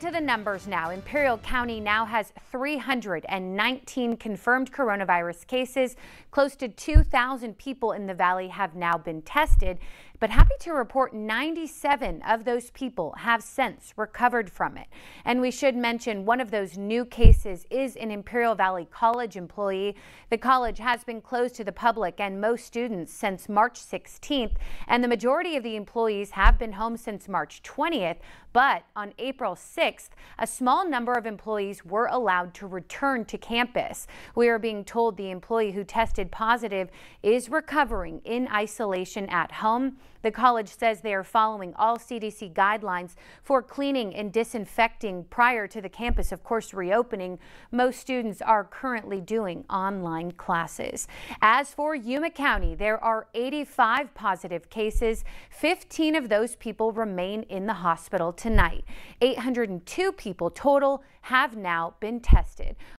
To the numbers now. Imperial County now has 319 confirmed coronavirus cases. Close to 2,000 people in the valley have now been tested. But happy to report 97 of those people have since recovered from it. And we should mention one of those new cases is an Imperial Valley College employee. The college has been closed to the public and most students since March 16th, and the majority of the employees have been home since March 20th. But on April 6th, a small number of employees were allowed to return to campus. We are being told the employee who tested positive is recovering in isolation at home. The college says they are following all CDC guidelines for cleaning and disinfecting prior to the campus, of course, reopening. Most students are currently doing online classes. As for Yuma County, there are 85 positive cases. 15 of those people remain in the hospital tonight. 802 people total have now been tested.